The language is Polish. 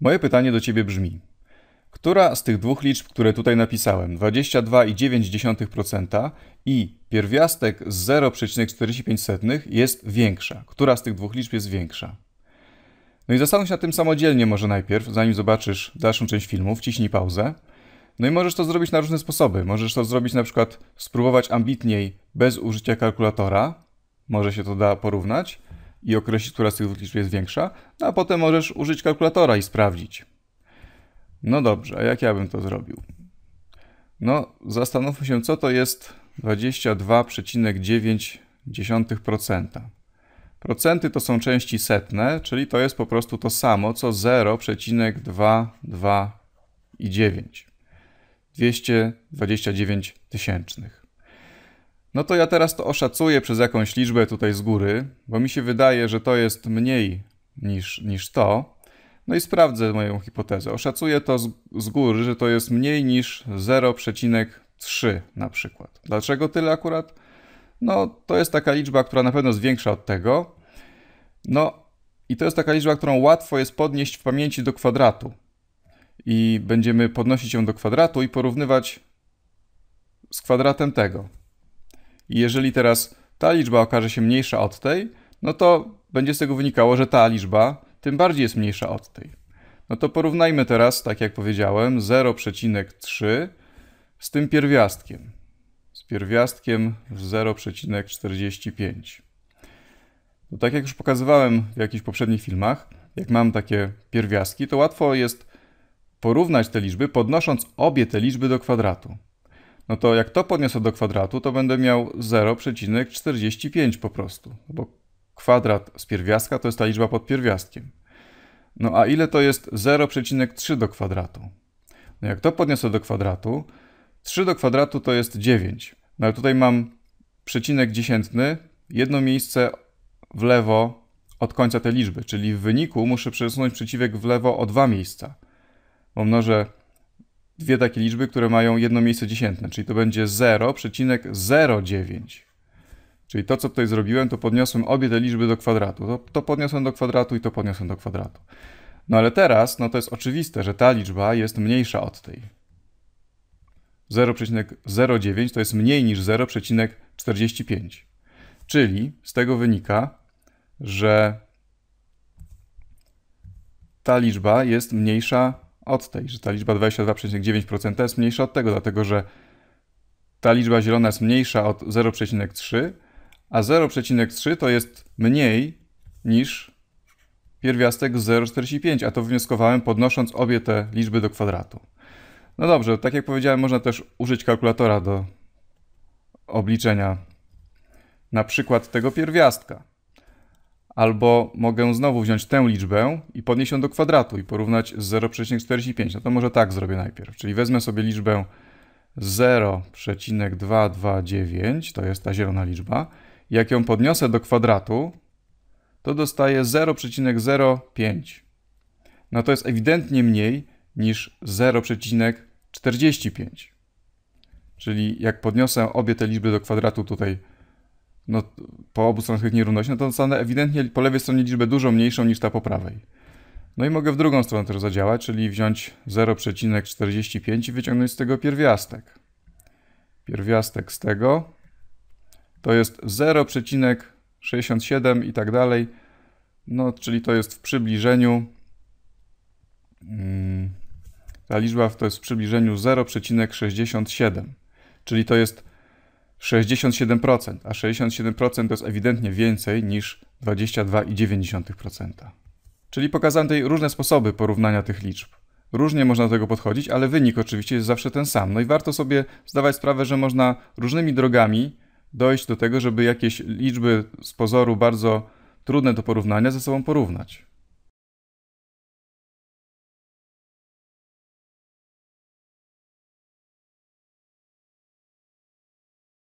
Moje pytanie do Ciebie brzmi: która z tych dwóch liczb, które tutaj napisałem, 22,9% i pierwiastek z 0,45 jest większa? Która z tych dwóch liczb jest większa? No i zastanów się nad tym samodzielnie może najpierw, zanim zobaczysz dalszą część filmu, wciśnij pauzę. No i możesz to zrobić na różne sposoby. Możesz to zrobić na przykład spróbować ambitniej bez użycia kalkulatora. Może się to da porównać i określić, która z tych dwóch liczb jest większa, no a potem możesz użyć kalkulatora i sprawdzić. No dobrze, a jak ja bym to zrobił? No, zastanówmy się, co to jest 22,9%. Procenty to są części setne, czyli to jest po prostu to samo, co 0,22 i 9. 229 tysięcznych. No to ja teraz to oszacuję przez jakąś liczbę tutaj z góry, bo mi się wydaje, że to jest mniej niż, niż to. No i sprawdzę moją hipotezę. Oszacuję to z, z góry, że to jest mniej niż 0,3 na przykład. Dlaczego tyle akurat? No to jest taka liczba, która na pewno jest większa od tego. No i to jest taka liczba, którą łatwo jest podnieść w pamięci do kwadratu. I będziemy podnosić ją do kwadratu i porównywać z kwadratem tego. I jeżeli teraz ta liczba okaże się mniejsza od tej, no to będzie z tego wynikało, że ta liczba tym bardziej jest mniejsza od tej. No to porównajmy teraz, tak jak powiedziałem, 0,3 z tym pierwiastkiem. Z pierwiastkiem 0,45. No tak jak już pokazywałem w jakichś poprzednich filmach, jak mam takie pierwiastki, to łatwo jest porównać te liczby, podnosząc obie te liczby do kwadratu no to jak to podniosę do kwadratu, to będę miał 0,45 po prostu, bo kwadrat z pierwiastka to jest ta liczba pod pierwiastkiem. No a ile to jest 0,3 do kwadratu? No jak to podniosę do kwadratu, 3 do kwadratu to jest 9. No ale tutaj mam przecinek dziesiętny, jedno miejsce w lewo od końca tej liczby, czyli w wyniku muszę przesunąć przeciwek w lewo o dwa miejsca. Bo mnożę dwie takie liczby, które mają jedno miejsce dziesiętne, czyli to będzie 0,09. Czyli to, co tutaj zrobiłem, to podniosłem obie te liczby do kwadratu. To, to podniosłem do kwadratu i to podniosłem do kwadratu. No ale teraz, no to jest oczywiste, że ta liczba jest mniejsza od tej. 0,09 to jest mniej niż 0,45. Czyli z tego wynika, że ta liczba jest mniejsza od tej, że ta liczba 22,9% jest mniejsza od tego, dlatego że ta liczba zielona jest mniejsza od 0,3, a 0,3 to jest mniej niż pierwiastek 0,45, a to wnioskowałem podnosząc obie te liczby do kwadratu. No dobrze, tak jak powiedziałem, można też użyć kalkulatora do obliczenia na przykład tego pierwiastka albo mogę znowu wziąć tę liczbę i podnieść ją do kwadratu i porównać z 0,45. No to może tak zrobię najpierw, czyli wezmę sobie liczbę 0,229, to jest ta zielona liczba. Jak ją podniosę do kwadratu, to dostaję 0,05. No to jest ewidentnie mniej niż 0,45. Czyli jak podniosę obie te liczby do kwadratu tutaj no, po obu stronach tych nierówności, no to dostanę ewidentnie po lewej stronie liczbę dużo mniejszą niż ta po prawej. No i mogę w drugą stronę też zadziałać, czyli wziąć 0,45 i wyciągnąć z tego pierwiastek. Pierwiastek z tego to jest 0,67 i tak dalej. No, czyli to jest w przybliżeniu. Mm, ta liczba to jest w przybliżeniu 0,67, czyli to jest 67%, a 67% to jest ewidentnie więcej niż 22,9%. Czyli pokazałem tutaj różne sposoby porównania tych liczb. Różnie można do tego podchodzić, ale wynik oczywiście jest zawsze ten sam. No i warto sobie zdawać sprawę, że można różnymi drogami dojść do tego, żeby jakieś liczby z pozoru bardzo trudne do porównania ze sobą porównać.